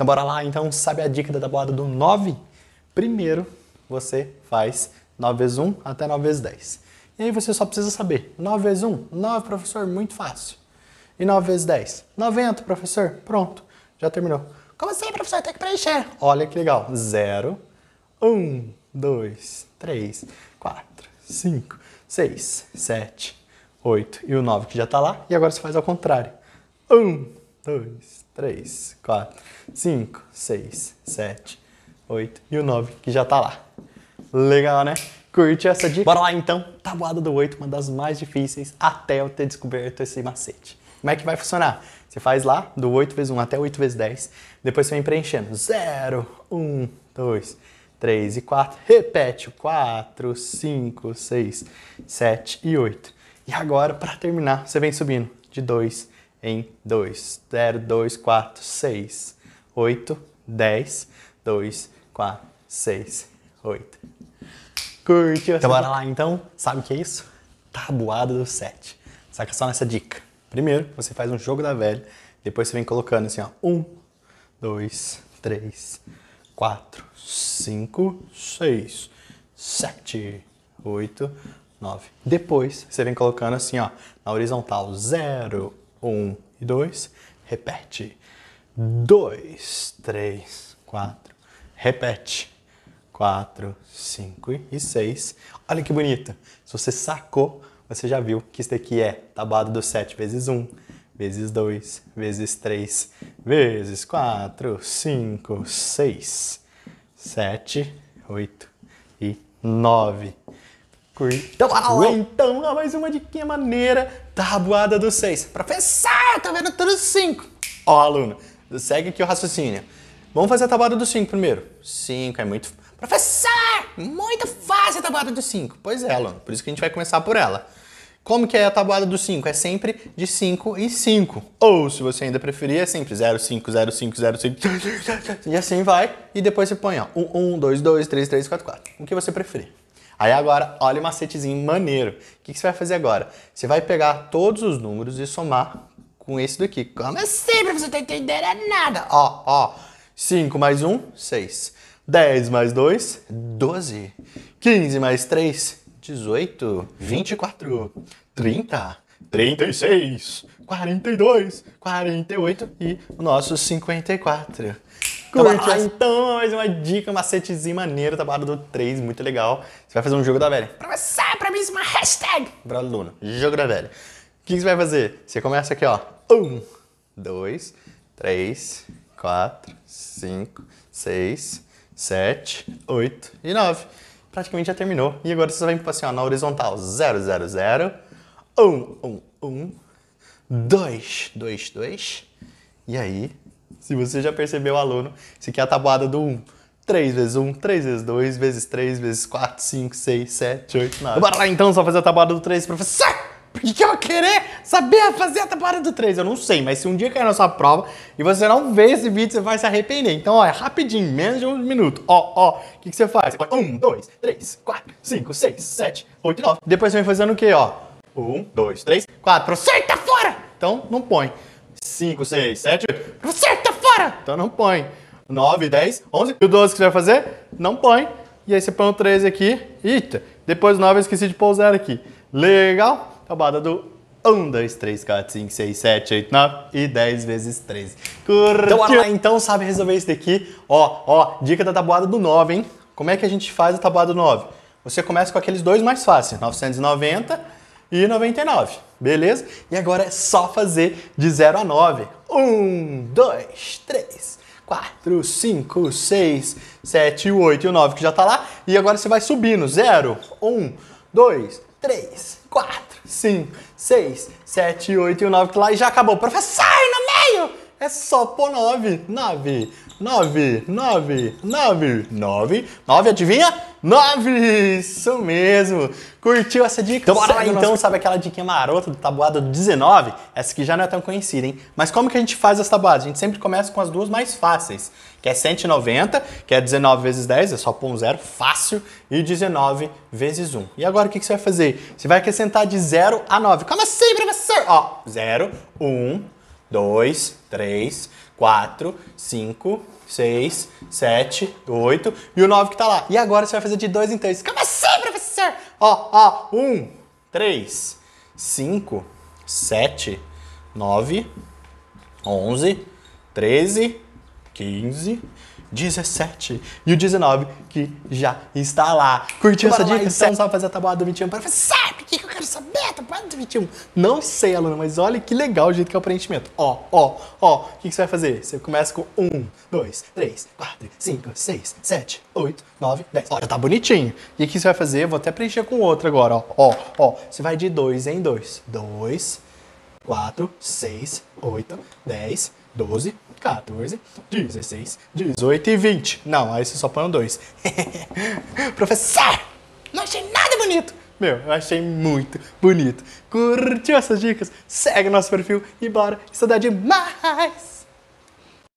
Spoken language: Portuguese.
Então bora lá, então sabe a dica da tabuada do 9? Primeiro você faz 9 vezes 1 até 9 vezes 10. E aí você só precisa saber, 9 vezes 1, 9 professor, muito fácil. E 9 vezes 10, 90 professor, pronto, já terminou. Como assim professor, tem que preencher? Olha que legal, 0, 1, 2, 3, 4, 5, 6, 7, 8 e o 9 que já está lá. E agora você faz ao contrário. 1, 2, 3, 4, 5, 6, 7, 8 e o 9, que já tá lá. Legal, né? Curte essa dica? Bora lá então, tabuada do 8, uma das mais difíceis até eu ter descoberto esse macete. Como é que vai funcionar? Você faz lá do 8 vezes 1 até 8 vezes 10, depois você vem preenchendo 0, 1, 2, 3 e 4. Repete o 4, 5, 6, 7 e 8. E agora, para terminar, você vem subindo de 2 em 2, 0, 2, 4, 6, 8, 10, 2, 4, 6, 8. Curtiu Então bora lá então, sabe o que é isso? Tabuada do 7. Saca só nessa dica. Primeiro, você faz um jogo da velha, depois você vem colocando assim, ó, 1, 2, 3, 4, 5, 6, 7, 8, 9. Depois, você vem colocando assim, ó, na horizontal, 0, um e dois. Repete. Dois, três, quatro. Repete. Quatro, cinco e seis. Olha que bonito. Se você sacou, você já viu que isso daqui é tabuado do sete vezes um, vezes dois, vezes três, vezes quatro, cinco, seis, sete, oito e nove. Então bora lá então a mais uma de que maneira tabuada do 6. Professor, tá vendo tudo 5. Ó, aluno, segue aqui o raciocínio. Vamos fazer a tabuada do 5 primeiro. 5 é muito... Professor, muito fácil a tabuada do 5. Pois é, aluno, por isso que a gente vai começar por ela. Como que é a tabuada do 5? É sempre de 5 e 5. Ou, se você ainda preferir, é sempre 0, 5, 0, 5, 0, 5. E assim vai. E depois você põe, ó, 1, 1, 2, 2, 3, 3, 4, 4. O que você preferir. Aí agora, olha o macetezinho maneiro. O que, que você vai fazer agora? Você vai pegar todos os números e somar com esse daqui. Como assim, é professor? Não tô tá entendendo é nada. Ó, ó. 5 mais 1, 6. 10 mais 2, 12. 15 mais 3, 18. 24. 30. 36. 42. 48. E o nosso 54. Então, Curte. Ah, então, mais uma dica, um macetezinho maneiro, tabuada tá do 3, muito legal. Você vai fazer um jogo da velha. Pra você, pra mim, isso é uma hashtag. Pra aluno, jogo da velha. O que, você vai fazer? Você começa aqui, ó. Um, dois, três, quatro, cinco, seis, sete, oito e nove. Praticamente já terminou. E agora você vai vem assim, ó, na horizontal. Zero, zero, zero. Um, um, um. Dois, dois, dois. E aí, se você já percebeu, aluno, isso aqui é a tabuada do 1. 3 vezes 1, 3 vezes 2, vezes 3, vezes 4, 5, 6, 7, 8, 9. Bora lá então, só fazer a tabuada do 3, professor! Por que, eu vou querer saber fazer a tabuada do 3? Eu não sei, mas se um dia cair na sua prova e você não vê esse vídeo, você vai se arrepender. Então, ó, é rapidinho, menos de um minuto. Ó, ó, o que, que você faz? 1, 2, 3, 4, 5, 6, 7, 8, 9. Depois você vai fazendo o quê, ó? 1, 2, 3, 4. Professor, tá fora! Então, não põe. 5, 6, 7, 8. Professor, agora. Então não põe. 9, 10, 11. E o 12 que você vai fazer? Não põe. E aí você põe o 13 aqui. Eita. Depois o 9 eu esqueci de pôr o 0 aqui. Legal. Acabada do 1, 2, 3, 4, 5, 6, 7, 8, 9 e 10 vezes 13. Curtiu? Então, lá, então sabe resolver isso daqui. Ó, ó, dica da tabuada do 9, hein? Como é que a gente faz a tabuada do 9? Você começa com aqueles dois mais fáceis, 990 e 99, beleza? E agora é só fazer de 0 a 9. Um, dois, três, quatro, cinco, seis, sete, oito e o nove que já tá lá. E agora você vai subindo. Zero, um, dois, três, quatro, cinco, seis, sete, oito e o nove que tá lá. E já acabou. Professor, não é só pôr 9. 9, 9, 9, 9, 9, 9, adivinha? 9! Isso mesmo! Curtiu essa dica? Então, bora lá, então, nosso... sabe aquela dica marota do tabuado 19? Essa aqui já não é tão conhecida, hein? Mas como que a gente faz as tabuadas? A gente sempre começa com as duas mais fáceis, que é 190, que é 19 vezes 10, é só pôr um zero, fácil, e 19 vezes 1. E agora o que, que você vai fazer? Você vai acrescentar de 0 a 9. Como assim, professor? Ó, 0, 1, 2, 3, 4, 5, 6, 7, 8 e o 9 que tá lá. E agora você vai fazer de 2 em 3. Como assim, professor? Ó, ó, 1, 3, 5, 7, 9, 11, 13, 15, 17 e o 19 que já está lá. Curtiu essa dica? Então, só fazer a tabuada do 21. Professor! 2021. Não sei, aluna, mas olha que legal o jeito que é o preenchimento. Ó, ó, ó. O que, que você vai fazer? Você começa com 1, 2, 3, 4, 5, 6, 7, 8, 9, 10. Ó, já tá bonitinho. E o que você vai fazer? Vou até preencher com outro agora, ó. Ó, ó. Você vai de 2 em 2. 2, 4, 6, 8, 10, 12, 14, 16, 18 e 20. Não, aí você só põe um 2. Professor, não achei nada bonito. Meu, eu achei muito bonito. Curtiu essas dicas? Segue nosso perfil e bora estudar demais!